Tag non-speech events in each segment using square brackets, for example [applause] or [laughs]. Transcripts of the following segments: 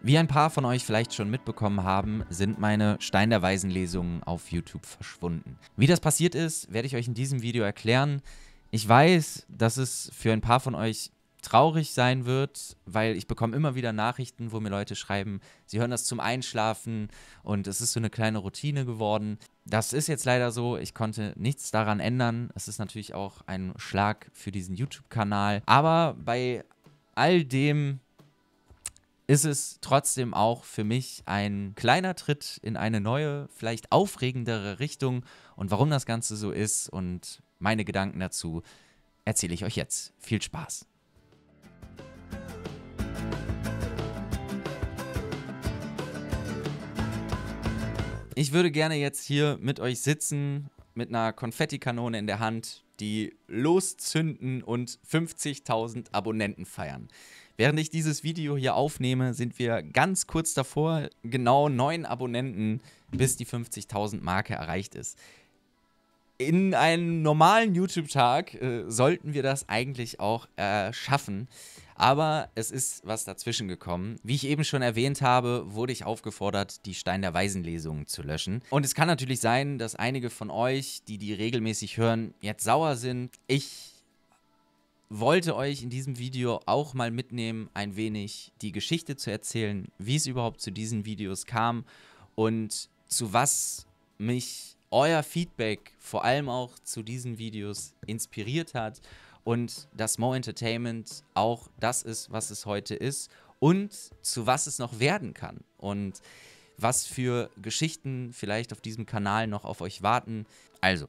Wie ein paar von euch vielleicht schon mitbekommen haben, sind meine Stein der Weisen Lesungen auf YouTube verschwunden. Wie das passiert ist, werde ich euch in diesem Video erklären. Ich weiß, dass es für ein paar von euch traurig sein wird, weil ich bekomme immer wieder Nachrichten, wo mir Leute schreiben, sie hören das zum Einschlafen und es ist so eine kleine Routine geworden. Das ist jetzt leider so, ich konnte nichts daran ändern. Es ist natürlich auch ein Schlag für diesen YouTube-Kanal. Aber bei all dem ist es trotzdem auch für mich ein kleiner Tritt in eine neue, vielleicht aufregendere Richtung. Und warum das Ganze so ist und meine Gedanken dazu erzähle ich euch jetzt. Viel Spaß! Ich würde gerne jetzt hier mit euch sitzen, mit einer Konfettikanone in der Hand, die loszünden und 50.000 Abonnenten feiern. Während ich dieses Video hier aufnehme, sind wir ganz kurz davor, genau neun Abonnenten, bis die 50.000 Marke erreicht ist. In einem normalen YouTube-Tag äh, sollten wir das eigentlich auch äh, schaffen. Aber es ist was dazwischen gekommen. Wie ich eben schon erwähnt habe, wurde ich aufgefordert, die Stein der Weisenlesungen zu löschen. Und es kann natürlich sein, dass einige von euch, die die regelmäßig hören, jetzt sauer sind. Ich wollte euch in diesem Video auch mal mitnehmen, ein wenig die Geschichte zu erzählen, wie es überhaupt zu diesen Videos kam und zu was mich euer Feedback vor allem auch zu diesen Videos inspiriert hat und dass Mo Entertainment auch das ist, was es heute ist und zu was es noch werden kann und was für Geschichten vielleicht auf diesem Kanal noch auf euch warten. Also,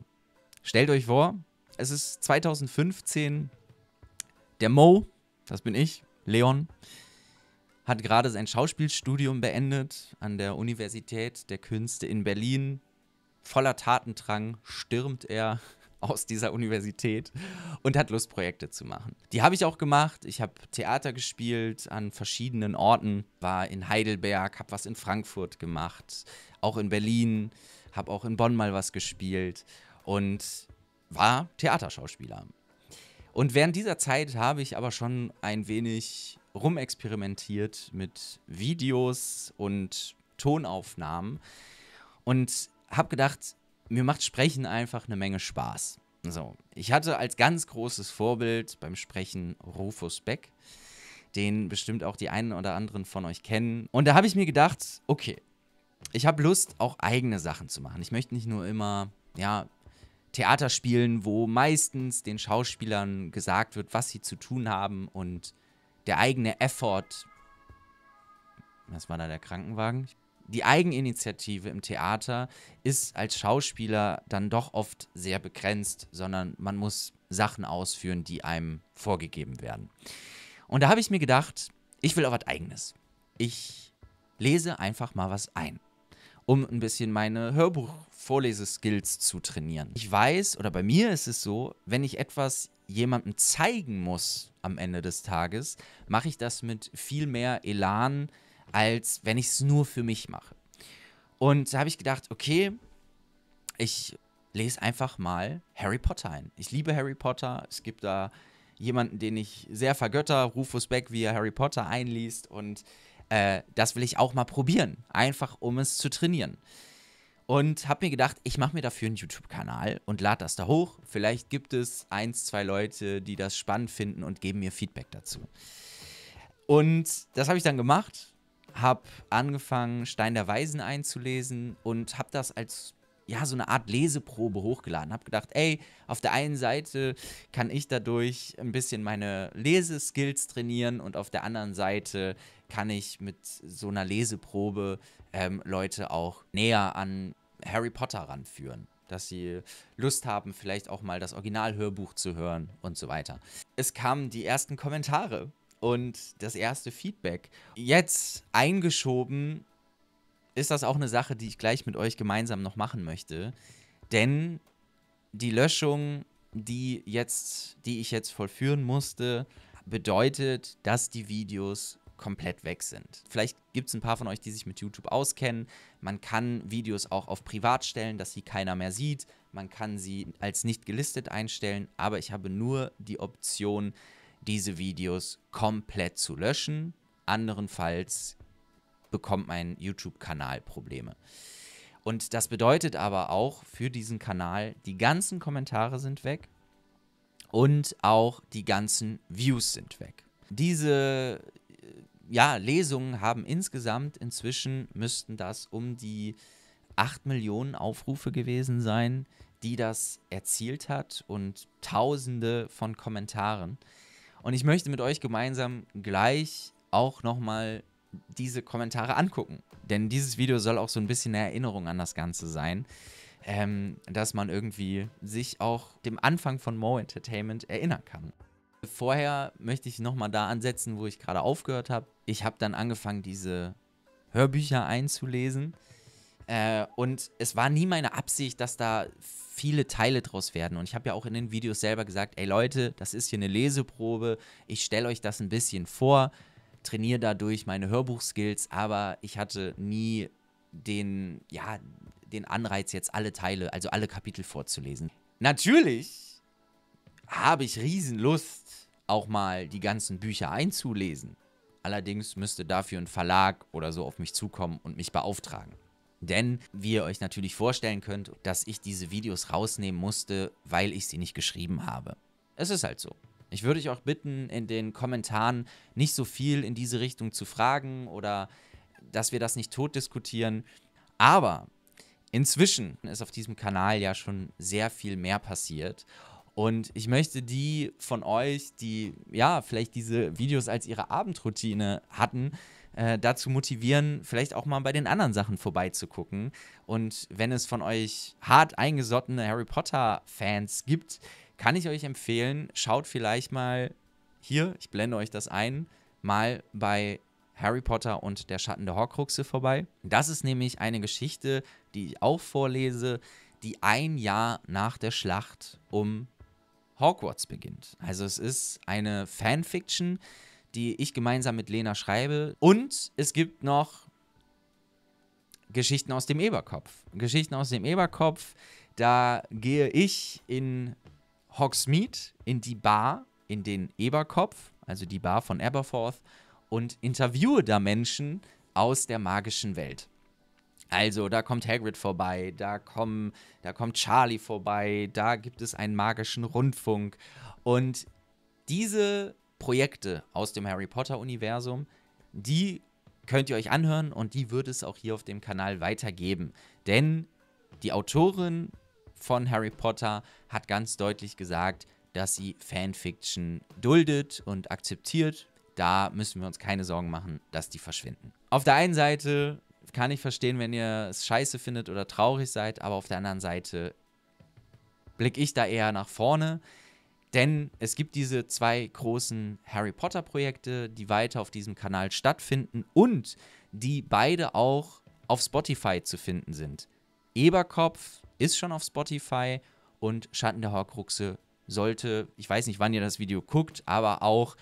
stellt euch vor, es ist 2015, der Mo, das bin ich, Leon, hat gerade sein Schauspielstudium beendet an der Universität der Künste in Berlin. Voller Tatendrang stürmt er [laughs] aus dieser Universität und hat Lust, Projekte zu machen. Die habe ich auch gemacht. Ich habe Theater gespielt an verschiedenen Orten, war in Heidelberg, habe was in Frankfurt gemacht, auch in Berlin, habe auch in Bonn mal was gespielt und war Theaterschauspieler. Und während dieser Zeit habe ich aber schon ein wenig rumexperimentiert mit Videos und Tonaufnahmen und habe gedacht, mir macht Sprechen einfach eine Menge Spaß. So, ich hatte als ganz großes Vorbild beim Sprechen Rufus Beck, den bestimmt auch die einen oder anderen von euch kennen. Und da habe ich mir gedacht, okay, ich habe Lust, auch eigene Sachen zu machen. Ich möchte nicht nur immer, ja, Theaterspielen, wo meistens den Schauspielern gesagt wird, was sie zu tun haben und der eigene Effort, was war da der Krankenwagen? Die Eigeninitiative im Theater ist als Schauspieler dann doch oft sehr begrenzt, sondern man muss Sachen ausführen, die einem vorgegeben werden. Und da habe ich mir gedacht, ich will auch was eigenes. Ich lese einfach mal was ein um ein bisschen meine Hörbuch-Vorleseskills zu trainieren. Ich weiß, oder bei mir ist es so, wenn ich etwas jemandem zeigen muss am Ende des Tages, mache ich das mit viel mehr Elan, als wenn ich es nur für mich mache. Und da habe ich gedacht, okay, ich lese einfach mal Harry Potter ein. Ich liebe Harry Potter. Es gibt da jemanden, den ich sehr vergötter, Rufus Beck, wie er Harry Potter einliest und äh, das will ich auch mal probieren, einfach um es zu trainieren. Und habe mir gedacht, ich mache mir dafür einen YouTube-Kanal und lade das da hoch. Vielleicht gibt es ein, zwei Leute, die das spannend finden und geben mir Feedback dazu. Und das habe ich dann gemacht, habe angefangen, Stein der Weisen einzulesen und habe das als ja, so eine Art Leseprobe hochgeladen. Hab gedacht, ey, auf der einen Seite kann ich dadurch ein bisschen meine Leseskills trainieren und auf der anderen Seite kann ich mit so einer Leseprobe ähm, Leute auch näher an Harry Potter ranführen. Dass sie Lust haben, vielleicht auch mal das Originalhörbuch zu hören und so weiter. Es kamen die ersten Kommentare und das erste Feedback. Jetzt eingeschoben ist das auch eine Sache, die ich gleich mit euch gemeinsam noch machen möchte. Denn die Löschung, die, jetzt, die ich jetzt vollführen musste, bedeutet, dass die Videos komplett weg sind. Vielleicht gibt es ein paar von euch, die sich mit YouTube auskennen. Man kann Videos auch auf privat stellen, dass sie keiner mehr sieht. Man kann sie als nicht gelistet einstellen, aber ich habe nur die Option, diese Videos komplett zu löschen. Anderenfalls bekommt mein YouTube-Kanal Probleme. Und das bedeutet aber auch für diesen Kanal, die ganzen Kommentare sind weg und auch die ganzen Views sind weg. Diese ja, Lesungen haben insgesamt inzwischen müssten das um die 8 Millionen Aufrufe gewesen sein, die das erzielt hat und tausende von Kommentaren. Und ich möchte mit euch gemeinsam gleich auch nochmal diese Kommentare angucken. Denn dieses Video soll auch so ein bisschen eine Erinnerung an das Ganze sein. Ähm, dass man irgendwie sich auch dem Anfang von Mo Entertainment erinnern kann. Vorher möchte ich nochmal da ansetzen, wo ich gerade aufgehört habe ich habe dann angefangen, diese Hörbücher einzulesen. Äh, und es war nie meine Absicht, dass da viele Teile draus werden. Und ich habe ja auch in den Videos selber gesagt, ey Leute, das ist hier eine Leseprobe. Ich stelle euch das ein bisschen vor, trainiere dadurch meine Hörbuchskills, aber ich hatte nie den, ja, den Anreiz, jetzt alle Teile, also alle Kapitel vorzulesen. Natürlich habe ich Riesenlust, auch mal die ganzen Bücher einzulesen. Allerdings müsste dafür ein Verlag oder so auf mich zukommen und mich beauftragen. Denn, wie ihr euch natürlich vorstellen könnt, dass ich diese Videos rausnehmen musste, weil ich sie nicht geschrieben habe. Es ist halt so. Ich würde euch auch bitten, in den Kommentaren nicht so viel in diese Richtung zu fragen oder dass wir das nicht tot diskutieren. Aber inzwischen ist auf diesem Kanal ja schon sehr viel mehr passiert und ich möchte die von euch, die ja vielleicht diese Videos als ihre Abendroutine hatten, äh, dazu motivieren, vielleicht auch mal bei den anderen Sachen vorbeizugucken. Und wenn es von euch hart eingesottene Harry Potter-Fans gibt, kann ich euch empfehlen, schaut vielleicht mal hier, ich blende euch das ein, mal bei Harry Potter und der Schatten der Horcruxe vorbei. Das ist nämlich eine Geschichte, die ich auch vorlese, die ein Jahr nach der Schlacht um Hogwarts beginnt. Also es ist eine Fanfiction, die ich gemeinsam mit Lena schreibe. Und es gibt noch Geschichten aus dem Eberkopf. Geschichten aus dem Eberkopf, da gehe ich in Hogsmeade, in die Bar, in den Eberkopf, also die Bar von Aberforth, und interviewe da Menschen aus der magischen Welt. Also, da kommt Hagrid vorbei, da, kommen, da kommt Charlie vorbei, da gibt es einen magischen Rundfunk. Und diese Projekte aus dem Harry Potter-Universum, die könnt ihr euch anhören und die wird es auch hier auf dem Kanal weitergeben. Denn die Autorin von Harry Potter hat ganz deutlich gesagt, dass sie Fanfiction duldet und akzeptiert. Da müssen wir uns keine Sorgen machen, dass die verschwinden. Auf der einen Seite kann ich verstehen, wenn ihr es scheiße findet oder traurig seid, aber auf der anderen Seite blicke ich da eher nach vorne. Denn es gibt diese zwei großen Harry Potter-Projekte, die weiter auf diesem Kanal stattfinden und die beide auch auf Spotify zu finden sind. Eberkopf ist schon auf Spotify und Schatten der Horcruxe sollte, ich weiß nicht, wann ihr das Video guckt, aber auch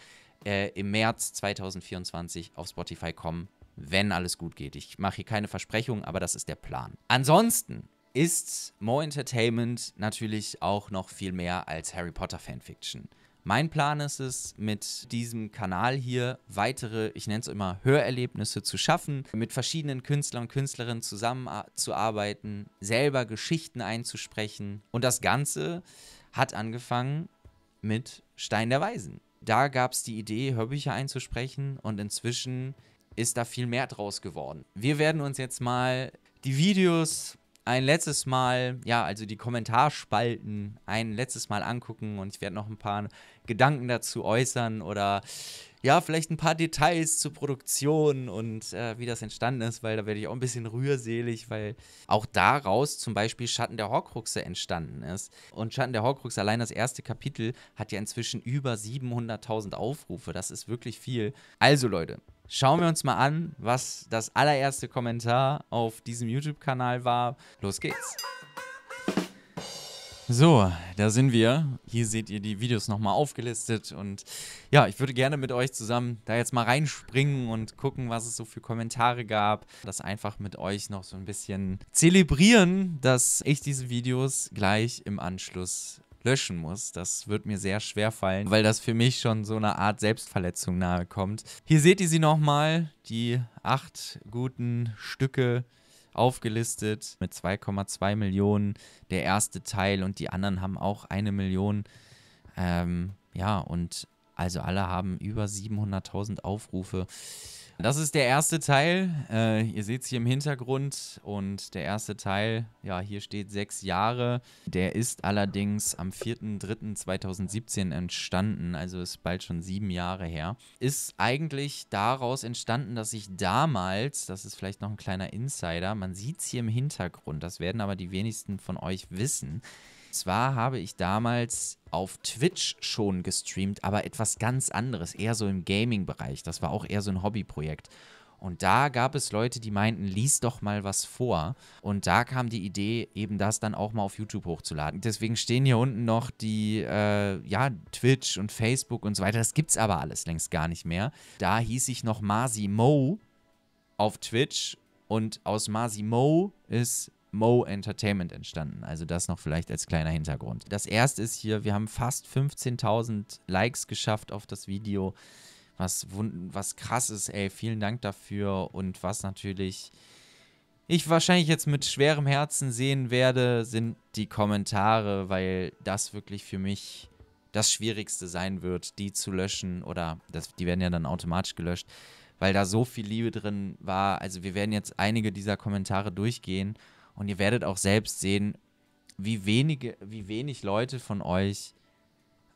äh, im März 2024 auf Spotify kommen wenn alles gut geht. Ich mache hier keine Versprechungen, aber das ist der Plan. Ansonsten ist More Entertainment natürlich auch noch viel mehr als Harry Potter Fanfiction. Mein Plan ist es, mit diesem Kanal hier weitere, ich nenne es immer, Hörerlebnisse zu schaffen, mit verschiedenen Künstlern und Künstlerinnen zusammenzuarbeiten, selber Geschichten einzusprechen. Und das Ganze hat angefangen mit Stein der Weisen. Da gab es die Idee, Hörbücher einzusprechen und inzwischen ist da viel mehr draus geworden. Wir werden uns jetzt mal die Videos ein letztes Mal, ja, also die Kommentarspalten ein letztes Mal angucken und ich werde noch ein paar Gedanken dazu äußern oder ja, vielleicht ein paar Details zur Produktion und äh, wie das entstanden ist, weil da werde ich auch ein bisschen rührselig, weil auch daraus zum Beispiel Schatten der Horcruxe entstanden ist. Und Schatten der Horcruxe, allein das erste Kapitel, hat ja inzwischen über 700.000 Aufrufe. Das ist wirklich viel. Also Leute, Schauen wir uns mal an, was das allererste Kommentar auf diesem YouTube-Kanal war. Los geht's. So, da sind wir. Hier seht ihr die Videos nochmal aufgelistet und ja, ich würde gerne mit euch zusammen da jetzt mal reinspringen und gucken, was es so für Kommentare gab. Das einfach mit euch noch so ein bisschen zelebrieren, dass ich diese Videos gleich im Anschluss löschen muss. Das wird mir sehr schwer fallen, weil das für mich schon so eine Art Selbstverletzung nahe kommt. Hier seht ihr sie nochmal, die acht guten Stücke aufgelistet mit 2,2 Millionen, der erste Teil und die anderen haben auch eine Million. Ähm, ja, und also alle haben über 700.000 Aufrufe. Das ist der erste Teil. Äh, ihr seht es hier im Hintergrund. Und der erste Teil, ja, hier steht sechs Jahre. Der ist allerdings am 4.3.2017 entstanden, also ist bald schon sieben Jahre her. Ist eigentlich daraus entstanden, dass ich damals, das ist vielleicht noch ein kleiner Insider, man sieht es hier im Hintergrund, das werden aber die wenigsten von euch wissen zwar habe ich damals auf Twitch schon gestreamt, aber etwas ganz anderes, eher so im Gaming-Bereich. Das war auch eher so ein Hobbyprojekt. Und da gab es Leute, die meinten, lies doch mal was vor. Und da kam die Idee, eben das dann auch mal auf YouTube hochzuladen. Deswegen stehen hier unten noch die, äh, ja, Twitch und Facebook und so weiter. Das gibt's aber alles längst gar nicht mehr. Da hieß ich noch Masi Mo auf Twitch. Und aus Masi Mo ist Mo Entertainment entstanden. Also das noch vielleicht als kleiner Hintergrund. Das erste ist hier, wir haben fast 15.000 Likes geschafft auf das Video. Was, was krass ist, ey. Vielen Dank dafür. Und was natürlich ich wahrscheinlich jetzt mit schwerem Herzen sehen werde, sind die Kommentare, weil das wirklich für mich das Schwierigste sein wird, die zu löschen oder das, die werden ja dann automatisch gelöscht, weil da so viel Liebe drin war. Also wir werden jetzt einige dieser Kommentare durchgehen und ihr werdet auch selbst sehen, wie, wenige, wie wenig Leute von euch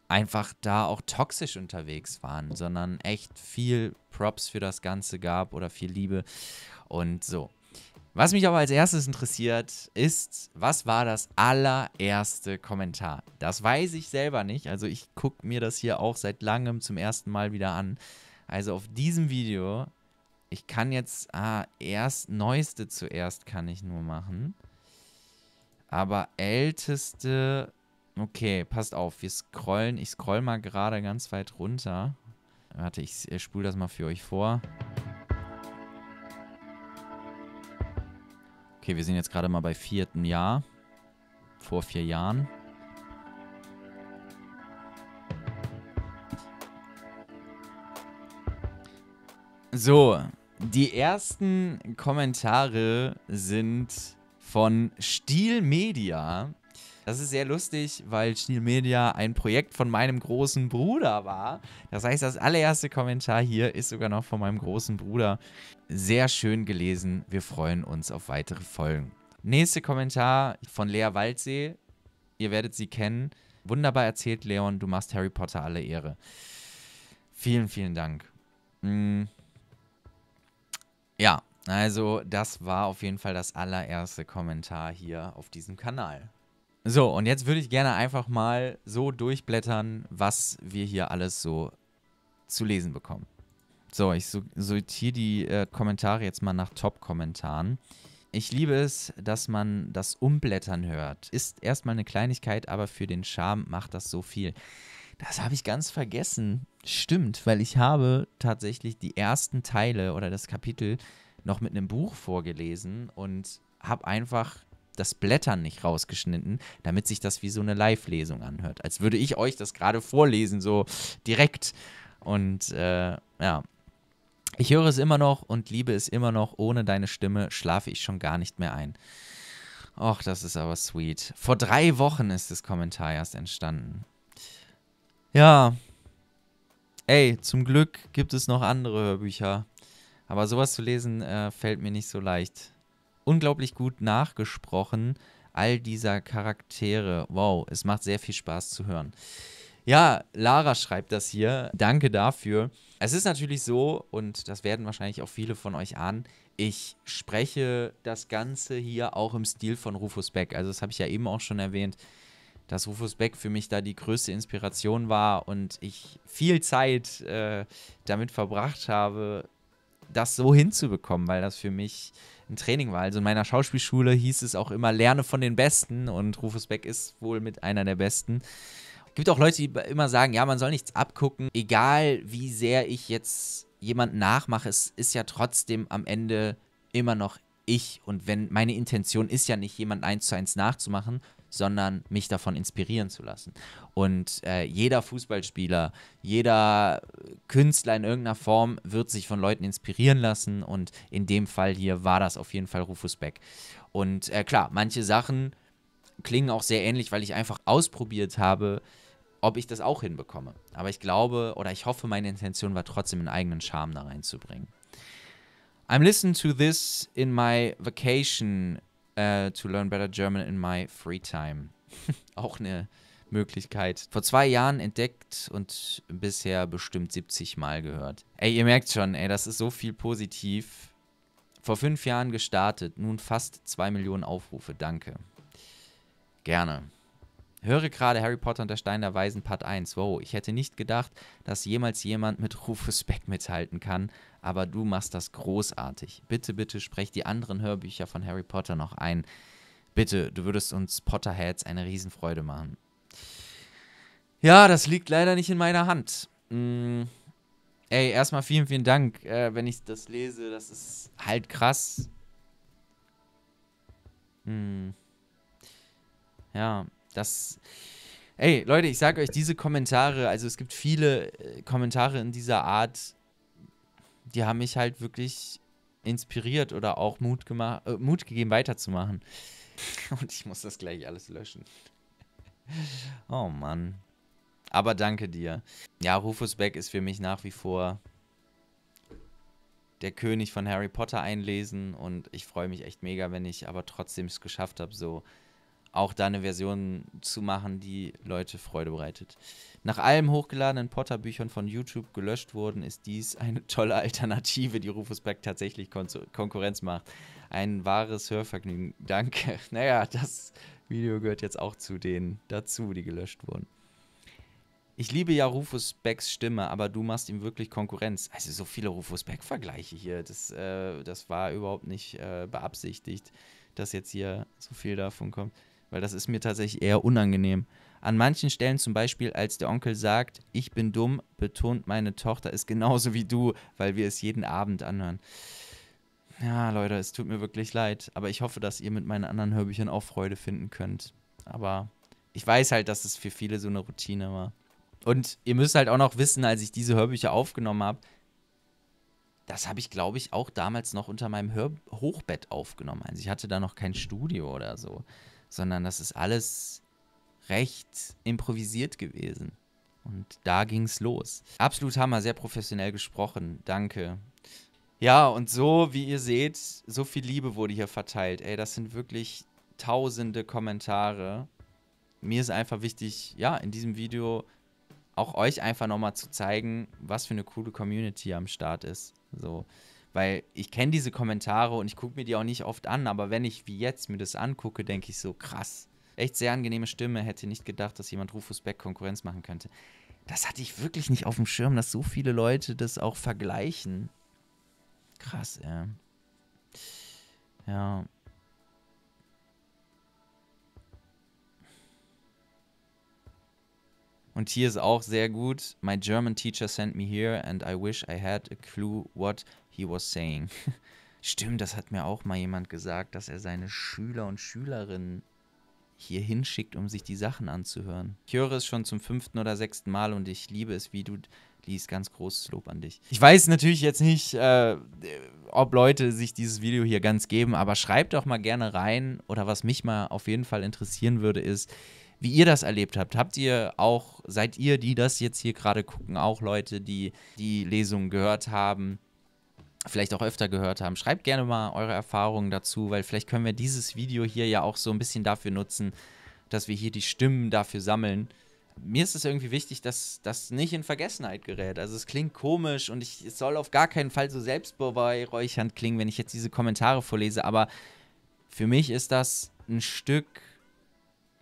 einfach da auch toxisch unterwegs waren, sondern echt viel Props für das Ganze gab oder viel Liebe und so. Was mich aber als erstes interessiert, ist, was war das allererste Kommentar? Das weiß ich selber nicht. Also ich gucke mir das hier auch seit langem zum ersten Mal wieder an. Also auf diesem Video ich kann jetzt, ah, erst, neueste zuerst kann ich nur machen. Aber älteste, okay, passt auf, wir scrollen, ich scroll mal gerade ganz weit runter. Warte, ich äh, spule das mal für euch vor. Okay, wir sind jetzt gerade mal bei vierten Jahr. Vor vier Jahren. So, die ersten Kommentare sind von Stil Media. Das ist sehr lustig, weil Stil Media ein Projekt von meinem großen Bruder war. Das heißt, das allererste Kommentar hier ist sogar noch von meinem großen Bruder. Sehr schön gelesen. Wir freuen uns auf weitere Folgen. Nächste Kommentar von Lea Waldsee. Ihr werdet sie kennen. Wunderbar erzählt, Leon. Du machst Harry Potter alle Ehre. Vielen, vielen Dank. Mhm. Ja, also das war auf jeden Fall das allererste Kommentar hier auf diesem Kanal. So, und jetzt würde ich gerne einfach mal so durchblättern, was wir hier alles so zu lesen bekommen. So, ich sortiere die äh, Kommentare jetzt mal nach Top-Kommentaren. Ich liebe es, dass man das Umblättern hört. Ist erstmal eine Kleinigkeit, aber für den Charme macht das so viel. Das habe ich ganz vergessen. Stimmt, weil ich habe tatsächlich die ersten Teile oder das Kapitel noch mit einem Buch vorgelesen und habe einfach das Blättern nicht rausgeschnitten, damit sich das wie so eine Live-Lesung anhört. Als würde ich euch das gerade vorlesen, so direkt. Und äh, ja, ich höre es immer noch und liebe es immer noch. Ohne deine Stimme schlafe ich schon gar nicht mehr ein. Och, das ist aber sweet. Vor drei Wochen ist das Kommentar erst entstanden. Ja. Ey, zum Glück gibt es noch andere Hörbücher. Aber sowas zu lesen äh, fällt mir nicht so leicht. Unglaublich gut nachgesprochen all dieser Charaktere. Wow, es macht sehr viel Spaß zu hören. Ja, Lara schreibt das hier. Danke dafür. Es ist natürlich so, und das werden wahrscheinlich auch viele von euch ahnen, ich spreche das Ganze hier auch im Stil von Rufus Beck. Also das habe ich ja eben auch schon erwähnt dass Rufus Beck für mich da die größte Inspiration war und ich viel Zeit äh, damit verbracht habe, das so hinzubekommen, weil das für mich ein Training war. Also in meiner Schauspielschule hieß es auch immer, lerne von den Besten und Rufus Beck ist wohl mit einer der Besten. Es gibt auch Leute, die immer sagen, ja, man soll nichts abgucken, egal wie sehr ich jetzt jemanden nachmache, es ist ja trotzdem am Ende immer noch ich und wenn meine Intention ist ja nicht, jemand eins zu eins nachzumachen, sondern mich davon inspirieren zu lassen. Und äh, jeder Fußballspieler, jeder Künstler in irgendeiner Form wird sich von Leuten inspirieren lassen. Und in dem Fall hier war das auf jeden Fall Rufus Beck. Und äh, klar, manche Sachen klingen auch sehr ähnlich, weil ich einfach ausprobiert habe, ob ich das auch hinbekomme. Aber ich glaube oder ich hoffe, meine Intention war trotzdem, einen eigenen Charme da reinzubringen. I'm listening to this in my vacation äh, to learn better German in my free time. [laughs] Auch eine Möglichkeit. Vor zwei Jahren entdeckt und bisher bestimmt 70 Mal gehört. Ey, ihr merkt schon, ey, das ist so viel positiv. Vor fünf Jahren gestartet, nun fast zwei Millionen Aufrufe, danke. Gerne. Höre gerade Harry Potter und der Stein der Weisen Part 1. Wow, ich hätte nicht gedacht, dass jemals jemand mit Rufus Beck mithalten kann, aber du machst das großartig. Bitte, bitte sprech die anderen Hörbücher von Harry Potter noch ein. Bitte, du würdest uns Potterheads eine Riesenfreude machen. Ja, das liegt leider nicht in meiner Hand. Mm. Ey, erstmal vielen, vielen Dank, äh, wenn ich das lese. Das ist halt krass. Hm. Ja. Das. Ey, Leute, ich sag euch, diese Kommentare, also es gibt viele äh, Kommentare in dieser Art, die haben mich halt wirklich inspiriert oder auch Mut, äh, Mut gegeben, weiterzumachen. [laughs] Und ich muss das gleich alles löschen. [laughs] Oh Mann. Aber danke dir. Ja, Rufus Beck ist für mich nach wie vor der König von Harry Potter einlesen und ich freue mich echt mega, wenn ich aber trotzdem es geschafft habe, so auch da eine Version zu machen, die Leute Freude bereitet. Nach allem hochgeladenen Potter-Büchern von YouTube gelöscht wurden, ist dies eine tolle Alternative, die Rufus Beck tatsächlich Kon Konkurrenz macht. Ein wahres Hörvergnügen. Danke. [laughs] Naja, das Video gehört jetzt auch zu denen dazu, die gelöscht wurden. Ich liebe ja Rufus Becks Stimme, aber du machst ihm wirklich Konkurrenz. Also so viele Rufus Beck-Vergleiche hier, das, äh, das war überhaupt nicht äh, beabsichtigt, dass jetzt hier so viel davon kommt weil das ist mir tatsächlich eher unangenehm. An manchen Stellen zum Beispiel, als der Onkel sagt, ich bin dumm, betont meine Tochter es genauso wie du, weil wir es jeden Abend anhören. Ja, Leute, es tut mir wirklich leid, aber ich hoffe, dass ihr mit meinen anderen Hörbüchern auch Freude finden könnt. Aber ich weiß halt, dass es für viele so eine Routine war. Und ihr müsst halt auch noch wissen, als ich diese Hörbücher aufgenommen habe, das habe ich, glaube ich, auch damals noch unter meinem Hör Hochbett aufgenommen. Also ich hatte da noch kein Studio oder so sondern das ist alles recht improvisiert gewesen. Und da ging's los. Absolut Hammer, sehr professionell gesprochen. Danke. Ja, und so, wie ihr seht, so viel Liebe wurde hier verteilt. Ey, das sind wirklich tausende Kommentare. Mir ist einfach wichtig, ja, in diesem Video auch euch einfach nochmal zu zeigen, was für eine coole Community am Start ist. So. Weil ich kenne diese Kommentare und ich gucke mir die auch nicht oft an, aber wenn ich wie jetzt mir das angucke, denke ich so, krass. Echt sehr angenehme Stimme, hätte nicht gedacht, dass jemand Rufus Beck Konkurrenz machen könnte. Das hatte ich wirklich nicht auf dem Schirm, dass so viele Leute das auch vergleichen. Krass, ey. Ja. Und hier ist auch sehr gut. My German teacher sent me here and I wish I had a clue what he was saying. [laughs] Stimmt, das hat mir auch mal jemand gesagt, dass er seine Schüler und Schülerinnen hier hinschickt, um sich die Sachen anzuhören. Ich höre es schon zum fünften oder sechsten Mal und ich liebe es, wie du liest. Ganz großes Lob an dich. Ich weiß natürlich jetzt nicht, äh, ob Leute sich dieses Video hier ganz geben, aber schreibt doch mal gerne rein oder was mich mal auf jeden Fall interessieren würde, ist, wie ihr das erlebt habt. Habt ihr auch, seid ihr, die das jetzt hier gerade gucken, auch Leute, die die Lesungen gehört haben? vielleicht auch öfter gehört haben. Schreibt gerne mal eure Erfahrungen dazu, weil vielleicht können wir dieses Video hier ja auch so ein bisschen dafür nutzen, dass wir hier die Stimmen dafür sammeln. Mir ist es irgendwie wichtig, dass das nicht in Vergessenheit gerät. Also es klingt komisch und ich, es soll auf gar keinen Fall so selbstbeweihräuchernd klingen, wenn ich jetzt diese Kommentare vorlese, aber für mich ist das ein Stück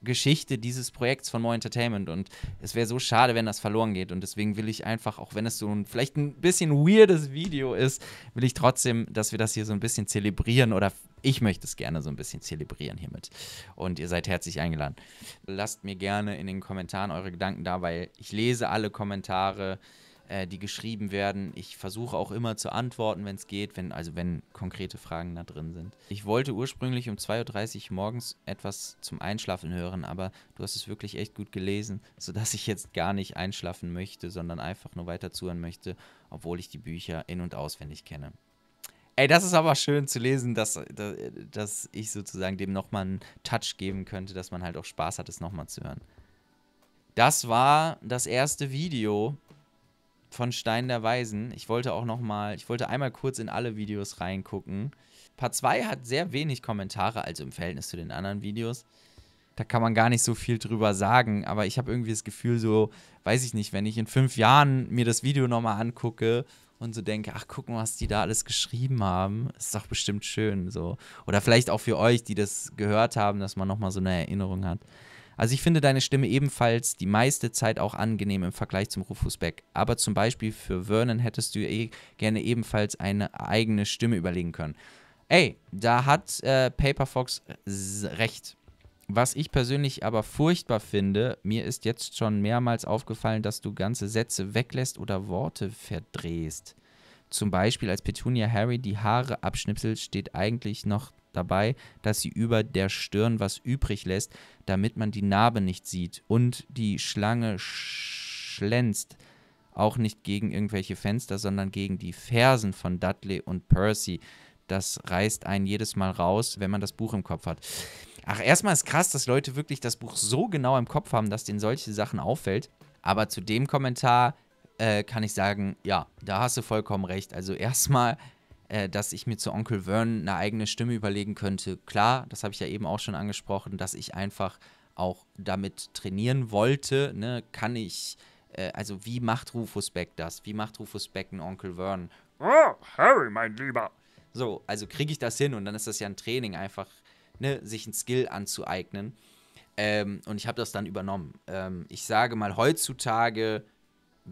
Geschichte dieses Projekts von More Entertainment und es wäre so schade, wenn das verloren geht und deswegen will ich einfach, auch wenn es so ein vielleicht ein bisschen weirdes Video ist, will ich trotzdem, dass wir das hier so ein bisschen zelebrieren oder ich möchte es gerne so ein bisschen zelebrieren hiermit und ihr seid herzlich eingeladen. Lasst mir gerne in den Kommentaren eure Gedanken da, weil ich lese alle Kommentare, äh, äh, die geschrieben werden. Ich versuche auch immer zu antworten, wenn es geht, wenn, also wenn konkrete Fragen da drin sind. Ich wollte ursprünglich um 2.30 Uhr morgens etwas zum Einschlafen hören, aber du hast es wirklich echt gut gelesen, sodass ich jetzt gar nicht einschlafen möchte, sondern einfach nur weiter zuhören möchte, obwohl ich die Bücher in- und auswendig kenne. Ey, das ist aber schön zu lesen, dass, äh, dass, dass ich sozusagen dem nochmal einen Touch geben könnte, dass man halt auch Spaß hat, es nochmal zu hören. Das war das erste Video von Stein der Weisen. Ich wollte auch noch mal, ich wollte einmal kurz in alle Videos reingucken. Part 2 hat sehr wenig Kommentare, also im Verhältnis zu den anderen Videos. Da kann man gar nicht so viel drüber sagen, aber ich habe irgendwie das Gefühl, so, weiß ich nicht, wenn ich in fünf Jahren mir das Video nochmal angucke und so denke, ach, gucken, was die da alles geschrieben haben, ist doch bestimmt schön, so. Oder vielleicht auch für euch, die das gehört haben, dass man nochmal so eine Erinnerung hat. Also ich finde deine Stimme ebenfalls die meiste Zeit auch angenehm im Vergleich zum Rufus Beck. Aber zum Beispiel für Vernon hättest du eh gerne ebenfalls eine eigene Stimme überlegen können. Ey, da hat äh, Paperfox recht. Was ich persönlich aber furchtbar finde, mir ist jetzt schon mehrmals aufgefallen, dass du ganze Sätze weglässt oder Worte verdrehst. Zum Beispiel, als Petunia Harry die Haare abschnipselt, steht eigentlich noch dabei, dass sie über der Stirn was übrig lässt, damit man die Narbe nicht sieht. Und die Schlange schlänzt auch nicht gegen irgendwelche Fenster, sondern gegen die Fersen von Dudley und Percy. Das reißt einen jedes Mal raus, wenn man das Buch im Kopf hat. Ach, erstmal ist krass, dass Leute wirklich das Buch so genau im Kopf haben, dass denen solche Sachen auffällt. Aber zu dem Kommentar äh, kann ich sagen, ja, da hast du vollkommen recht. Also erstmal äh, dass ich mir zu Onkel Vern eine eigene Stimme überlegen könnte. Klar, das habe ich ja eben auch schon angesprochen, dass ich einfach auch damit trainieren wollte. Ne? Kann ich, äh, also wie macht Rufus Beck das? Wie macht Rufus Beck einen Onkel Vern? Oh, Harry, mein Lieber. So, also kriege ich das hin und dann ist das ja ein Training, einfach ne, sich ein Skill anzueignen. Ähm, und ich habe das dann übernommen. Ähm, ich sage mal, heutzutage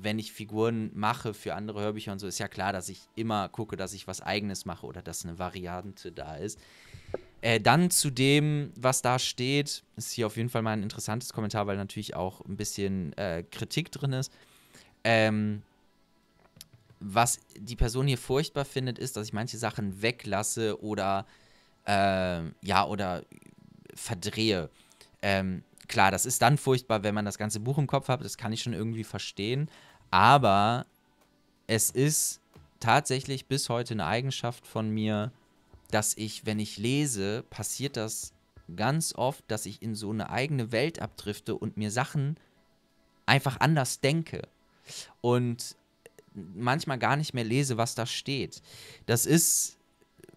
wenn ich Figuren mache für andere Hörbücher und so, ist ja klar, dass ich immer gucke, dass ich was Eigenes mache oder dass eine Variante da ist. Äh, dann zu dem, was da steht, ist hier auf jeden Fall mal ein interessantes Kommentar, weil natürlich auch ein bisschen äh, Kritik drin ist. Ähm, was die Person hier furchtbar findet, ist, dass ich manche Sachen weglasse oder äh, ja oder verdrehe. Ähm, klar, das ist dann furchtbar, wenn man das ganze Buch im Kopf hat. Das kann ich schon irgendwie verstehen. Aber es ist tatsächlich bis heute eine Eigenschaft von mir, dass ich, wenn ich lese, passiert das ganz oft, dass ich in so eine eigene Welt abdrifte und mir Sachen einfach anders denke und manchmal gar nicht mehr lese, was da steht. Das ist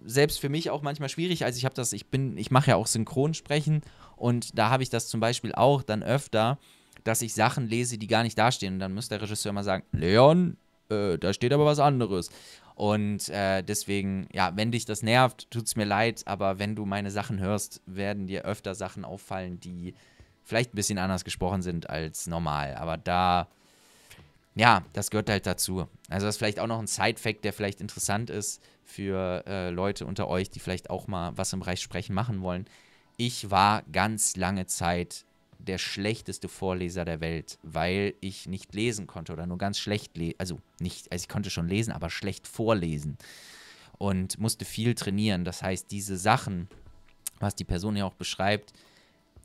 selbst für mich auch manchmal schwierig. Also ich habe das, ich bin, ich mache ja auch Synchronsprechen und da habe ich das zum Beispiel auch dann öfter, dass ich Sachen lese, die gar nicht dastehen. Und dann muss der Regisseur mal sagen, Leon, äh, da steht aber was anderes. Und äh, deswegen, ja, wenn dich das nervt, tut es mir leid, aber wenn du meine Sachen hörst, werden dir öfter Sachen auffallen, die vielleicht ein bisschen anders gesprochen sind als normal. Aber da, ja, das gehört halt dazu. Also das ist vielleicht auch noch ein Side-Fact, der vielleicht interessant ist für äh, Leute unter euch, die vielleicht auch mal was im Bereich Sprechen machen wollen. Ich war ganz lange Zeit der schlechteste Vorleser der Welt, weil ich nicht lesen konnte oder nur ganz schlecht lesen. Also nicht, also ich konnte schon lesen, aber schlecht vorlesen. Und musste viel trainieren. Das heißt, diese Sachen, was die Person ja auch beschreibt,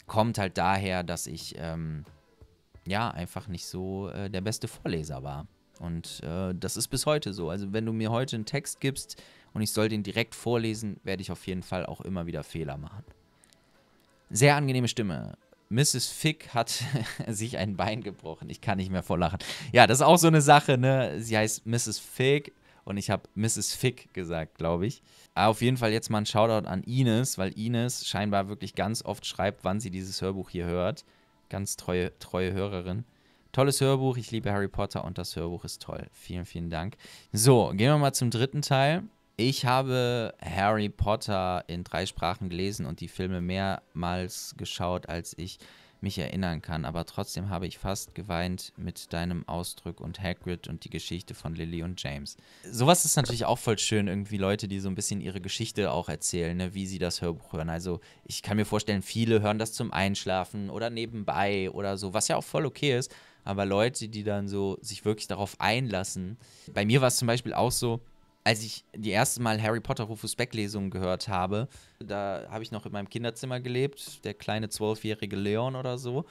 kommt halt daher, dass ich ähm, ja einfach nicht so äh, der beste Vorleser war. Und äh, das ist bis heute so. Also wenn du mir heute einen Text gibst und ich soll den direkt vorlesen, werde ich auf jeden Fall auch immer wieder Fehler machen. Sehr angenehme Stimme. Mrs. Fick hat [laughs] sich ein Bein gebrochen. Ich kann nicht mehr vorlachen. Ja, das ist auch so eine Sache, ne? Sie heißt Mrs. Fick und ich habe Mrs. Fick gesagt, glaube ich. Aber ah, auf jeden Fall jetzt mal ein Shoutout an Ines, weil Ines scheinbar wirklich ganz oft schreibt, wann sie dieses Hörbuch hier hört. Ganz treue, treue Hörerin. Tolles Hörbuch, ich liebe Harry Potter und das Hörbuch ist toll. Vielen, vielen Dank. So, gehen wir mal zum dritten Teil. Ich habe Harry Potter in drei Sprachen gelesen und die Filme mehrmals geschaut, als ich mich erinnern kann, aber trotzdem habe ich fast geweint mit deinem Ausdruck und Hagrid und die Geschichte von Lily und James. Sowas ist natürlich auch voll schön, irgendwie Leute, die so ein bisschen ihre Geschichte auch erzählen, ne, wie sie das Hörbuch hören. Also ich kann mir vorstellen, viele hören das zum Einschlafen oder nebenbei oder so, was ja auch voll okay ist, aber Leute, die dann so sich wirklich darauf einlassen. Bei mir war es zum Beispiel auch so, als ich die erste Mal Harry Potter Rufus Beck Lesungen gehört habe, da habe ich noch in meinem Kinderzimmer gelebt, der kleine zwölfjährige Leon oder so.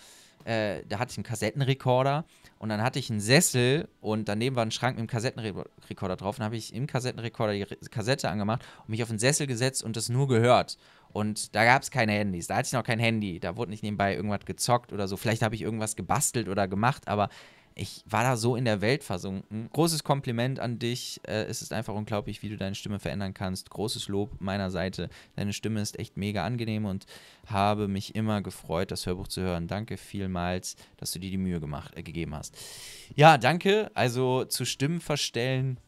Äh, da hatte ich einen Kassettenrekorder und dann hatte ich einen Sessel und daneben war ein Schrank mit einem Kassettenrekorder drauf. Und habe ich im Kassettenrekorder die Re Kassette angemacht und mich auf den Sessel gesetzt und das nur gehört. Und da gab es keine Handys, da hatte ich noch kein Handy, da wurde nicht nebenbei irgendwas gezockt oder so. Vielleicht habe ich irgendwas gebastelt oder gemacht, aber ich war da so in der Welt versunken. Großes Kompliment an dich. Äh, es ist einfach unglaublich, wie du deine Stimme verändern kannst. Großes Lob meiner Seite. Deine Stimme ist echt mega angenehm und habe mich immer gefreut, das Hörbuch zu hören. Danke vielmals, dass du dir die Mühe gemacht, äh, gegeben hast. Ja, danke. Also zu Stimmen verstellen.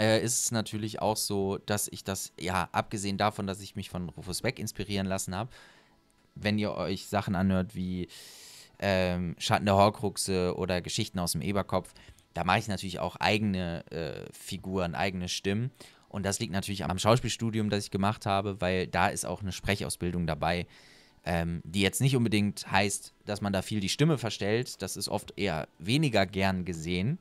Äh, ist es natürlich auch so, dass ich das, ja, abgesehen davon, dass ich mich von Rufus Beck inspirieren lassen habe, wenn ihr euch Sachen anhört wie ähm, Schatten der Horcruxe oder Geschichten aus dem Eberkopf, da mache ich natürlich auch eigene äh, Figuren, eigene Stimmen. Und das liegt natürlich am Schauspielstudium, das ich gemacht habe, weil da ist auch eine Sprechausbildung dabei, ähm, die jetzt nicht unbedingt heißt, dass man da viel die Stimme verstellt. Das ist oft eher weniger gern gesehen.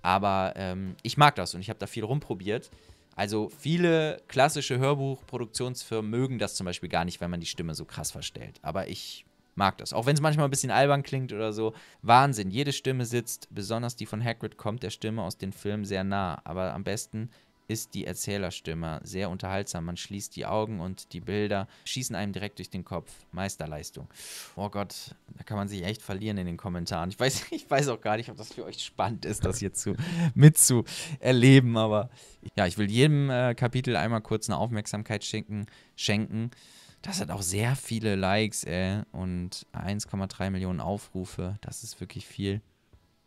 Aber ähm, ich mag das und ich habe da viel rumprobiert. Also viele klassische Hörbuchproduktionsfirmen mögen das zum Beispiel gar nicht, wenn man die Stimme so krass verstellt. Aber ich mag das. Auch wenn es manchmal ein bisschen albern klingt oder so. Wahnsinn. Jede Stimme sitzt, besonders die von Hagrid, kommt der Stimme aus den Filmen sehr nah. Aber am besten ist die Erzählerstimme sehr unterhaltsam. Man schließt die Augen und die Bilder schießen einem direkt durch den Kopf. Meisterleistung. Oh Gott, da kann man sich echt verlieren in den Kommentaren. Ich weiß, [laughs] ich weiß auch gar nicht, ob das für euch spannend ist, das hier zu, mit Aber ja, ich will jedem äh, Kapitel einmal kurz eine Aufmerksamkeit schenken. schenken. Das hat auch sehr viele Likes, ey. Und 1,3 Millionen Aufrufe. Das ist wirklich viel.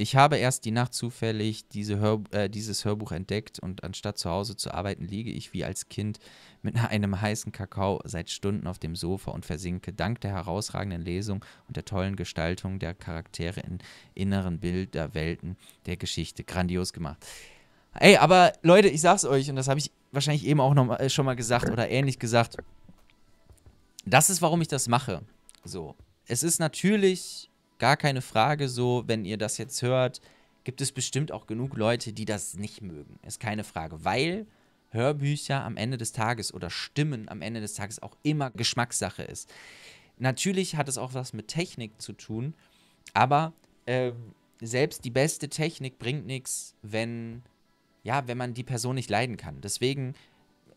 Ich habe erst die Nacht zufällig diese Hör äh, dieses Hörbuch entdeckt und anstatt zu Hause zu arbeiten, liege ich wie als Kind mit einem heißen Kakao seit Stunden auf dem Sofa und versinke dank der herausragenden Lesung und der tollen Gestaltung der Charaktere in inneren Bilderwelten der Geschichte. Grandios gemacht. Ey, aber Leute, ich sag's euch und das habe ich wahrscheinlich eben auch noch mal, äh, schon mal gesagt oder ähnlich gesagt das ist, warum ich das mache. So. Es ist natürlich gar keine Frage so, wenn ihr das jetzt hört, gibt es bestimmt auch genug Leute, die das nicht mögen. Ist keine Frage, weil Hörbücher am Ende des Tages oder Stimmen am Ende des Tages auch immer Geschmackssache ist. Natürlich hat es auch was mit Technik zu tun, aber äh, selbst die beste Technik bringt nichts, wenn ja, wenn man die Person nicht leiden kann. Deswegen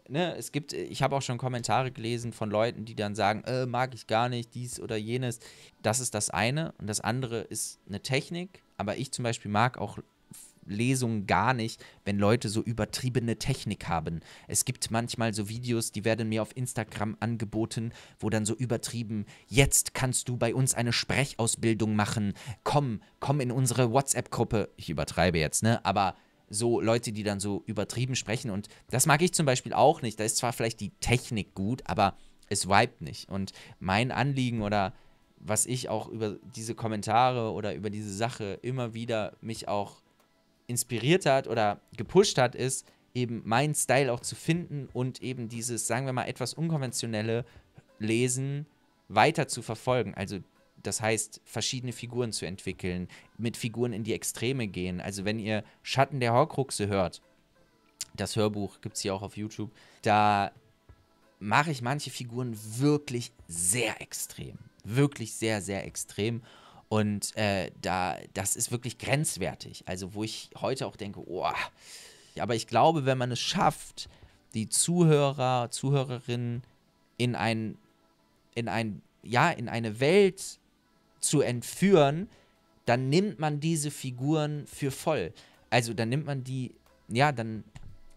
ne, es gibt, ich habe auch schon Kommentare gelesen von Leuten, die dann sagen, äh, mag ich gar nicht, dies oder jenes. Das ist das eine und das andere ist eine Technik. Aber ich zum Beispiel mag auch Lesungen gar nicht, wenn Leute so übertriebene Technik haben. Es gibt manchmal so Videos, die werden mir auf Instagram angeboten, wo dann so übertrieben, jetzt kannst du bei uns eine Sprechausbildung machen, komm, komm in unsere WhatsApp-Gruppe. Ich übertreibe jetzt, ne? Aber so Leute, die dann so übertrieben sprechen. Und das mag ich zum Beispiel auch nicht. Da ist zwar vielleicht die Technik gut, aber es vibet nicht. Und mein Anliegen oder was ich auch über diese Kommentare oder über diese Sache immer wieder mich auch inspiriert hat oder gepusht hat, ist eben meinen Style auch zu finden und eben dieses, sagen wir mal, etwas unkonventionelle Lesen weiter zu verfolgen. Also das heißt, verschiedene Figuren zu entwickeln, mit Figuren in die Extreme gehen. Also wenn ihr Schatten der Horcruxe hört, das Hörbuch gibt es hier auch auf YouTube, da mache ich manche Figuren wirklich sehr extrem. Wirklich sehr, sehr extrem. Und äh, da, das ist wirklich grenzwertig. Also wo ich heute auch denke, oh, aber ich glaube, wenn man es schafft, die Zuhörer, Zuhörerinnen in ein, in ein, ja, in eine Welt zu entführen, dann nimmt man diese Figuren für voll. Also dann nimmt man die, ja, dann,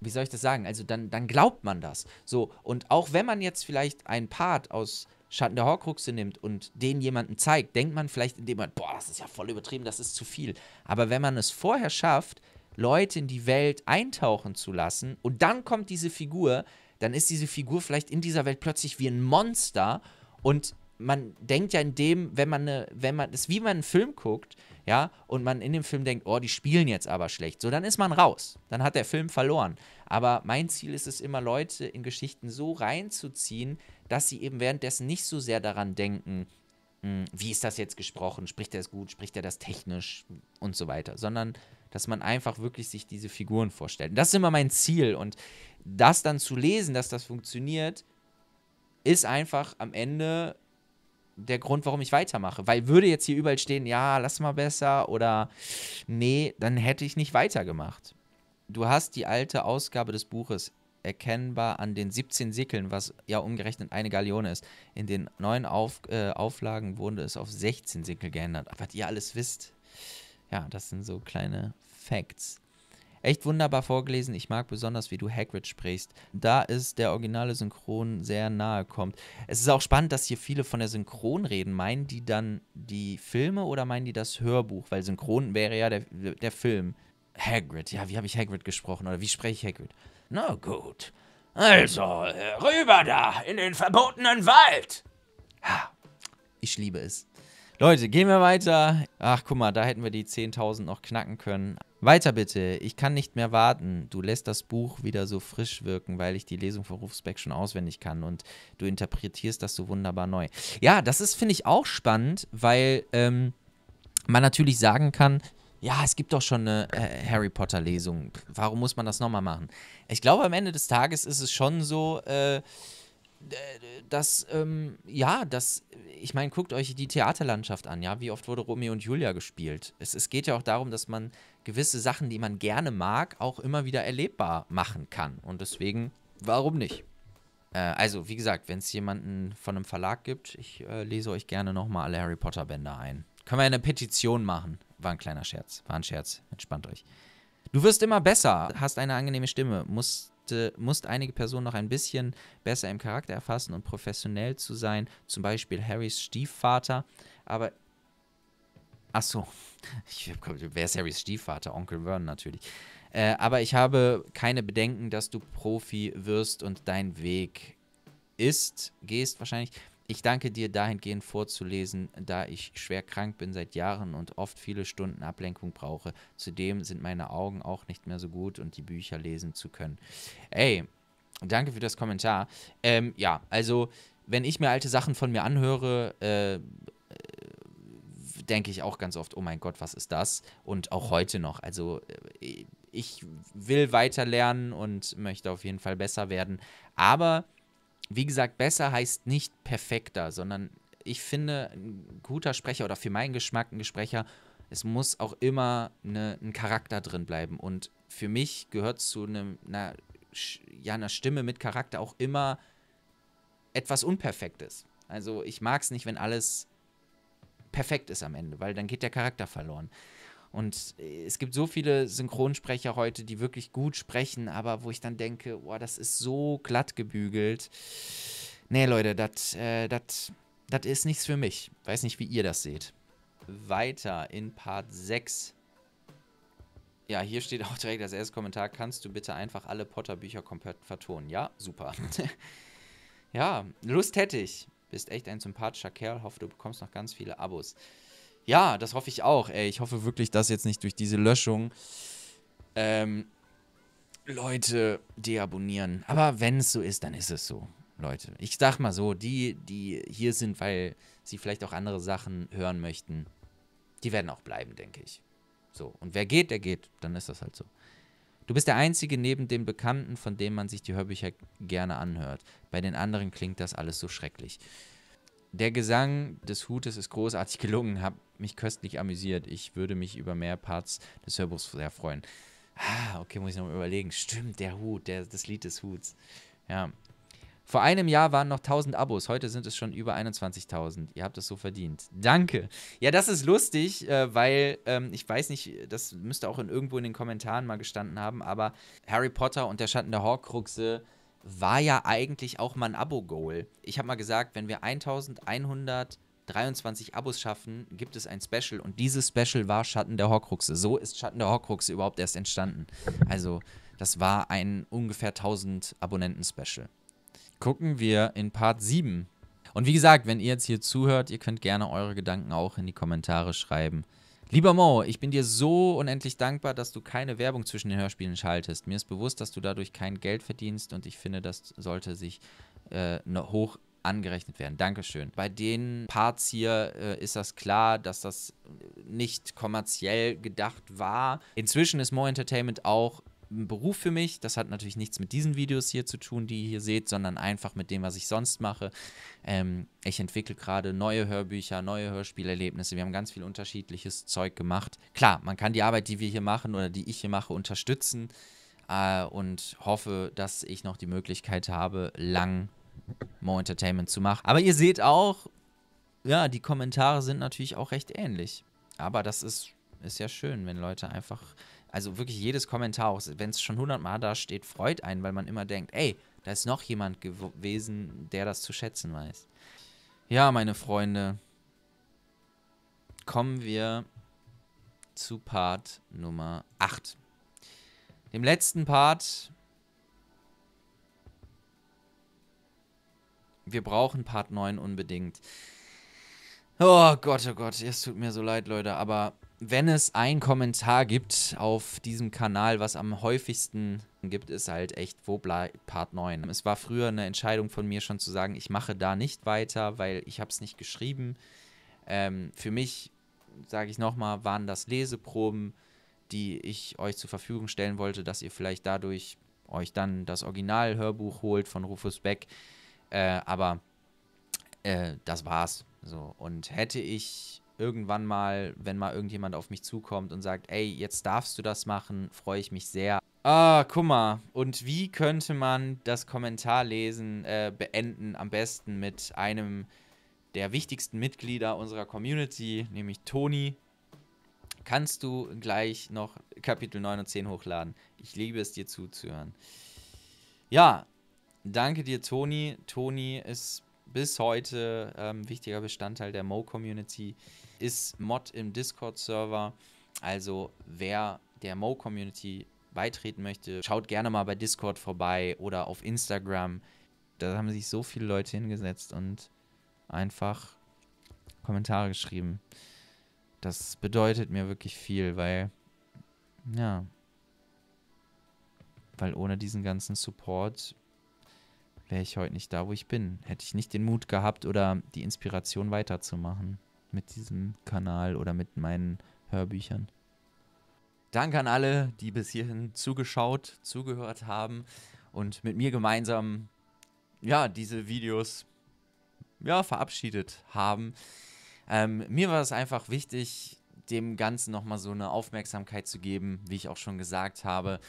wie soll ich das sagen? Also dann, dann glaubt man das. So, und auch wenn man jetzt vielleicht einen Part aus Schatten der Horcruxe nimmt und den jemanden zeigt, denkt man vielleicht in dem Moment, boah, das ist ja voll übertrieben, das ist zu viel. Aber wenn man es vorher schafft, Leute in die Welt eintauchen zu lassen und dann kommt diese Figur, dann ist diese Figur vielleicht in dieser Welt plötzlich wie ein Monster und man denkt ja in dem, wenn man, ne, wenn man, das ist wie man einen Film guckt, ja, und man in dem Film denkt, oh, die spielen jetzt aber schlecht, so, dann ist man raus, dann hat der Film verloren. Aber mein Ziel ist es immer, Leute in Geschichten so reinzuziehen, dass sie eben währenddessen nicht so sehr daran denken, mh, hm, wie ist das jetzt gesprochen, spricht er es gut, spricht er das technisch und so weiter, sondern dass man einfach wirklich sich diese Figuren vorstellt. Und das ist immer mein Ziel und das dann zu lesen, dass das funktioniert, ist einfach am Ende der Grund, warum ich weitermache. Weil würde jetzt hier überall stehen, ja, lass mal besser oder nee, dann hätte ich nicht weitergemacht. Du hast die alte Ausgabe des Buches erkennbar an den 17 Sickeln, was ja umgerechnet eine Galeone ist. In den neuen Auf, äh, Auflagen wurde es auf 16 Sickel geändert. Was ihr alles wisst. Ja, das sind so kleine Facts echt wunderbar vorgelesen. Ich mag besonders, wie du Hagrid sprichst. Da ist der originale Synchron sehr nahe kommt. Es ist auch spannend, dass hier viele von der Synchron reden. Meinen die dann die Filme oder meinen die das Hörbuch? Weil Synchron wäre ja der, der Film. Hagrid, ja, wie habe ich Hagrid gesprochen oder wie spreche ich Hagrid? Na gut. Also, rüber da, in den verbotenen Wald. ich liebe es. Leute, gehen wir weiter. Ach, guck mal, da hätten wir die 10.000 noch knacken können. Weiter bitte. Ich kann nicht mehr warten. Du lässt das Buch wieder so frisch wirken, weil ich die Lesung von Rufsbeck schon auswendig kann und du interpretierst das so wunderbar neu. Ja, das ist, finde ich, auch spannend, weil ähm, man natürlich sagen kann, ja, es gibt doch schon eine äh, Harry Potter-Lesung. Warum muss man das nochmal machen? Ich glaube, am Ende des Tages ist es schon so... Äh, äh, das, ähm, ja, das, ich meine, guckt euch die Theaterlandschaft an, ja, wie oft wurde Romeo und Julia gespielt. Es, es geht ja auch darum, dass man gewisse Sachen, die man gerne mag, auch immer wieder erlebbar machen kann. Und deswegen, warum nicht? Äh, also, wie gesagt, wenn es jemanden von einem Verlag gibt, ich äh, lese euch gerne nochmal alle Harry Potter Bänder ein. Können wir eine Petition machen? War ein kleiner Scherz, war ein Scherz, entspannt euch. Du wirst immer besser, hast eine angenehme Stimme, musst musste, musste einige Personen noch ein bisschen besser im Charakter erfassen und professionell zu sein, zum Beispiel Harrys Stiefvater, aber Achso. [laughs] ich, wer ist Harrys Stiefvater? Onkel Vern natürlich. Äh, aber ich habe keine Bedenken, dass du Profi wirst und dein Weg ist, gehst wahrscheinlich ich danke dir dahingehend vorzulesen, da ich schwer krank bin seit Jahren und oft viele Stunden Ablenkung brauche. Zudem sind meine Augen auch nicht mehr so gut und die Bücher lesen zu können. Ey, danke für das Kommentar. Ähm, ja, also wenn ich mir alte Sachen von mir anhöre, äh, äh denke ich auch ganz oft, oh mein Gott, was ist das? Und auch heute noch. Also äh, ich will weiter lernen und möchte auf jeden Fall besser werden. Aber wie gesagt, besser heißt nicht perfekter, sondern ich finde, ein guter Sprecher oder für meinen Geschmack ein Gesprächer, es muss auch immer eine, ein Charakter drin bleiben. Und für mich gehört zu einem, einer, ja, einer Stimme mit Charakter auch immer etwas Unperfektes. Also ich mag es nicht, wenn alles perfekt ist am Ende, weil dann geht der Charakter verloren. Und äh, es gibt so viele Synchronsprecher heute, die wirklich gut sprechen, aber wo ich dann denke, boah, das ist so glatt gebügelt. Nee, Leute, das äh, ist nichts für mich. Weiß nicht, wie ihr das seht. Weiter in Part 6. Ja, hier steht auch direkt das erste Kommentar: Kannst du bitte einfach alle Potter-Bücher komplett vertonen? Ja, super. [laughs] ja, Lust hätte ich. Bist echt ein sympathischer Kerl. Hoffe, du bekommst noch ganz viele Abos. Ja, das hoffe ich auch. Ey, ich hoffe wirklich, dass jetzt nicht durch diese Löschung ähm, Leute deabonnieren. Aber wenn es so ist, dann ist es so, Leute. Ich sag mal so, die, die hier sind, weil sie vielleicht auch andere Sachen hören möchten, die werden auch bleiben, denke ich. So. Und wer geht, der geht. Dann ist das halt so. Du bist der Einzige neben dem Bekannten, von dem man sich die Hörbücher gerne anhört. Bei den anderen klingt das alles so schrecklich. Der Gesang des Hutes ist großartig gelungen, hab mich köstlich amüsiert. Ich würde mich über mehr Parts des Hörbuchs sehr freuen. Ah, okay, muss ich nochmal überlegen. Stimmt, der Hut, der, das Lied des Huts. Ja. Vor einem Jahr waren noch 1000 Abos, heute sind es schon über 21.000. Ihr habt es so verdient. Danke. Ja, das ist lustig, äh, weil ähm, ich weiß nicht, das müsste auch in, irgendwo in den Kommentaren mal gestanden haben, aber Harry Potter und der Schatten der Horcruxe war ja eigentlich auch mal ein Abo-Goal. Ich habe mal gesagt, wenn wir 1100 23 Abos schaffen, gibt es ein Special und dieses Special war Schatten der Horcruxe. So ist Schatten der Horcruxe überhaupt erst entstanden. Also, das war ein ungefähr 1000 Abonnenten Special. Gucken wir in Part 7. Und wie gesagt, wenn ihr jetzt hier zuhört, ihr könnt gerne eure Gedanken auch in die Kommentare schreiben. Lieber Mo, ich bin dir so unendlich dankbar, dass du keine Werbung zwischen den Hörspielen schaltest. Mir ist bewusst, dass du dadurch kein Geld verdienst und ich finde, das sollte sich äh, hoch angerechnet werden. Dankeschön. Bei den Parts hier äh, ist das klar, dass das nicht kommerziell gedacht war. Inzwischen ist More Entertainment auch ein Beruf für mich. Das hat natürlich nichts mit diesen Videos hier zu tun, die ihr hier seht, sondern einfach mit dem, was ich sonst mache. Ähm, ich entwickle gerade neue Hörbücher, neue Hörspielerlebnisse. Wir haben ganz viel unterschiedliches Zeug gemacht. Klar, man kann die Arbeit, die wir hier machen oder die ich hier mache, unterstützen. Äh, und hoffe, dass ich noch die Möglichkeit habe, lang More Entertainment zu machen. Aber ihr seht auch, ja, die Kommentare sind natürlich auch recht ähnlich. Aber das ist, ist ja schön, wenn Leute einfach, also wirklich jedes Kommentar, wenn es schon hundertmal da steht, freut einen, weil man immer denkt, ey, da ist noch jemand gewesen, der das zu schätzen weiß. Ja, meine Freunde, kommen wir zu Part Nummer 8. Dem letzten Part Wir brauchen Part 9 unbedingt. Oh Gott, oh Gott, es tut mir so leid, Leute, aber wenn es einen Kommentar gibt auf diesem Kanal, was am häufigsten gibt, ist halt echt, wo bleibt Part 9? Es war früher eine Entscheidung von mir schon zu sagen, ich mache da nicht weiter, weil ich habe es nicht geschrieben. Ähm, für mich, sage ich nochmal, waren das Leseproben, die ich euch zur Verfügung stellen wollte, dass ihr vielleicht dadurch euch dann das Original-Hörbuch holt von Rufus Beck. Äh, aber äh, das war's. So. Und hätte ich irgendwann mal, wenn mal irgendjemand auf mich zukommt und sagt, ey, jetzt darfst du das machen, freue ich mich sehr. Ah, guck mal. Und wie könnte man das Kommentarlesen äh, beenden? Am besten mit einem der wichtigsten Mitglieder unserer Community, nämlich Toni. Kannst du gleich noch Kapitel 9 und 10 hochladen? Ich liebe es, dir zuzuhören. Ja, Danke dir, Toni. Toni ist bis heute ähm, wichtiger Bestandteil der Mo-Community, ist Mod im Discord-Server. Also wer der Mo-Community beitreten möchte, schaut gerne mal bei Discord vorbei oder auf Instagram. Da haben sich so viele Leute hingesetzt und einfach Kommentare geschrieben. Das bedeutet mir wirklich viel, weil, ja, weil ohne diesen ganzen Support wäre ich heute nicht da, wo ich bin. Hätte ich nicht den Mut gehabt oder die Inspiration weiterzumachen mit diesem Kanal oder mit meinen Hörbüchern. Danke an alle, die bis hierhin zugeschaut, zugehört haben und mit mir gemeinsam ja, diese Videos ja, verabschiedet haben. Ähm, mir war es einfach wichtig, dem Ganzen nochmal so eine Aufmerksamkeit zu geben, wie ich auch schon gesagt habe.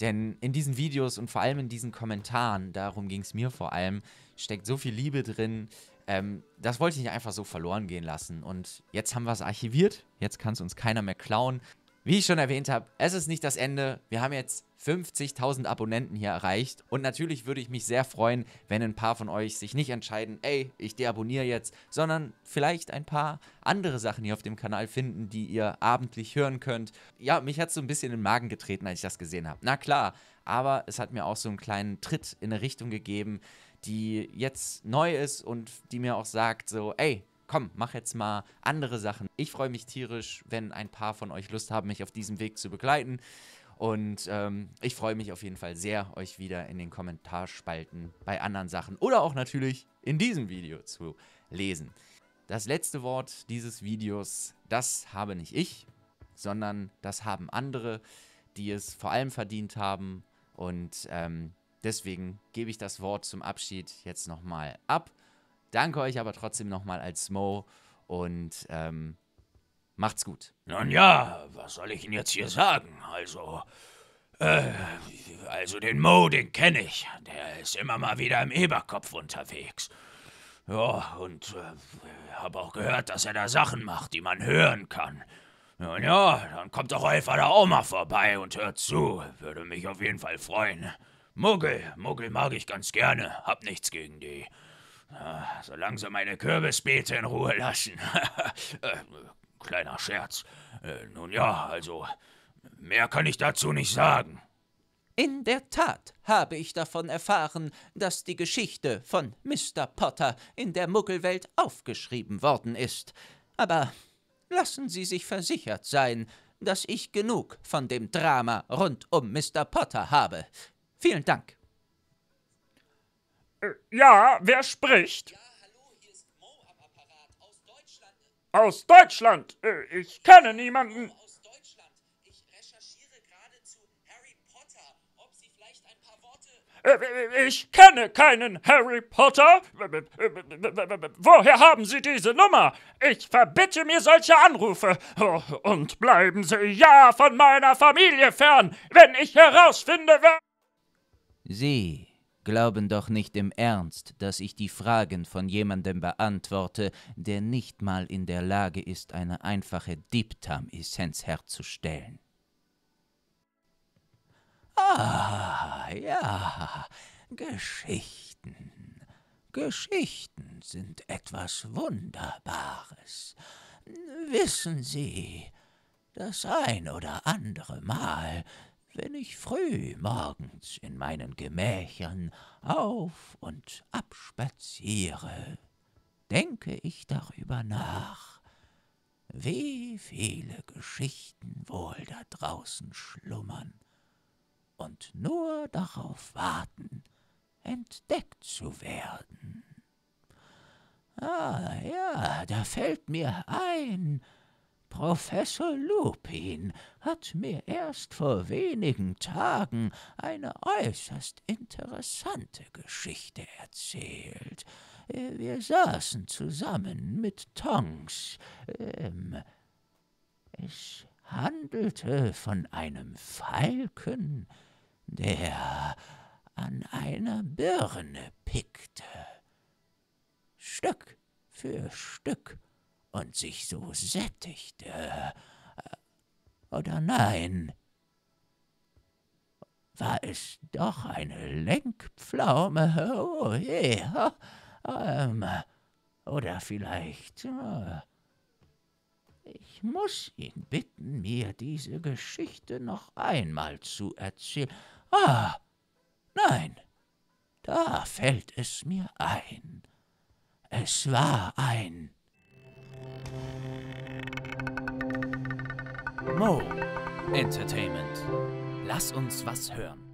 Denn in diesen Videos und vor allem in diesen Kommentaren, darum ging es mir vor allem, steckt so viel Liebe drin. Ähm, das wollte ich nicht einfach so verloren gehen lassen. Und jetzt haben wir es archiviert. Jetzt kann es uns keiner mehr klauen. Wie ich schon erwähnt habe, es ist nicht das Ende. Wir haben jetzt 50.000 Abonnenten hier erreicht. Und natürlich würde ich mich sehr freuen, wenn ein paar von euch sich nicht entscheiden, ey, ich deabonniere jetzt, sondern vielleicht ein paar andere Sachen hier auf dem Kanal finden, die ihr abendlich hören könnt. Ja, mich hat es so ein bisschen in den Magen getreten, als ich das gesehen habe. Na klar, aber es hat mir auch so einen kleinen Tritt in eine Richtung gegeben, die jetzt neu ist und die mir auch sagt, so, ey, komm, mach jetzt mal andere Sachen. Ich freue mich tierisch, wenn ein paar von euch Lust haben, mich auf diesem Weg zu begleiten. Und ähm, ich freue mich auf jeden Fall sehr, euch wieder in den Kommentarspalten bei anderen Sachen oder auch natürlich in diesem Video zu lesen. Das letzte Wort dieses Videos, das habe nicht ich, sondern das haben andere, die es vor allem verdient haben. Und ähm, deswegen gebe ich das Wort zum Abschied jetzt nochmal ab. Danke euch aber trotzdem nochmal als Mo und ähm, macht's gut. Nun ja, was soll ich Ihnen jetzt hier sagen? Also, äh, also den Mo, den kenne ich. Der ist immer mal wieder im Eberkopf unterwegs. Ja, und äh, habe auch gehört, dass er da Sachen macht, die man hören kann. Nun ja, dann kommt doch einfach der Oma vorbei und hört zu. Würde mich auf jeden Fall freuen. Muggel, Muggel mag ich ganz gerne. Hab nichts gegen die. Ah, Solange sie meine Kürbisbeete in Ruhe lassen. [laughs] Äh, kleiner Scherz. Äh, nun ja, also, mehr kann ich dazu nicht sagen. In der Tat habe ich davon erfahren, dass die Geschichte von Mr. Potter in der Muggelwelt aufgeschrieben worden ist. Aber lassen Sie sich versichert sein, dass ich genug von dem Drama rund um Mr. Potter habe. Vielen Dank ja, wer spricht? Ja, hallo, hier ist Mo am Apparat aus Deutschland. Aus Deutschland? Äh, ich kenne niemanden. Aus Deutschland. Ich recherchiere gerade zu Harry Potter, ob Sie vielleicht ein paar Worte... Äh, ich kenne keinen Harry Potter. Woher haben Sie diese Nummer? Ich verbitte mir solche Anrufe. Oh, und bleiben Sie ja von meiner Familie fern, wenn ich herausfinde, wer... Sie Glauben doch nicht im Ernst, dass ich die Fragen von jemandem beantworte, der nicht mal in der Lage ist, eine einfache diptam essenz herzustellen. Ah, ja, Geschichten. Geschichten sind etwas Wunderbares. Wissen Sie, das ein oder andere Mal wenn ich früh morgens in meinen Gemächern auf und ab spaziere, denke ich darüber nach, wie viele Geschichten wohl da draußen schlummern und nur darauf warten, entdeckt zu werden. Ah ja, da fällt mir ein, Professor Lupin hat mir erst vor wenigen Tagen eine äußerst interessante Geschichte erzählt. Äh, wir saßen zusammen mit Tonks. Ähm, es handelte von einem Falken, der an einer Birne pickte. Stück für Stück und sich so sättigte. Äh, äh, oder nein, war es doch eine Lenkpflaume? Oh je, oh, ähm, oder vielleicht... Äh, ich muss ihn bitten, mir diese Geschichte noch einmal zu erzählen. Ah, nein, da fällt es mir ein. Es war ein Mo Entertainment. Lass uns was hören.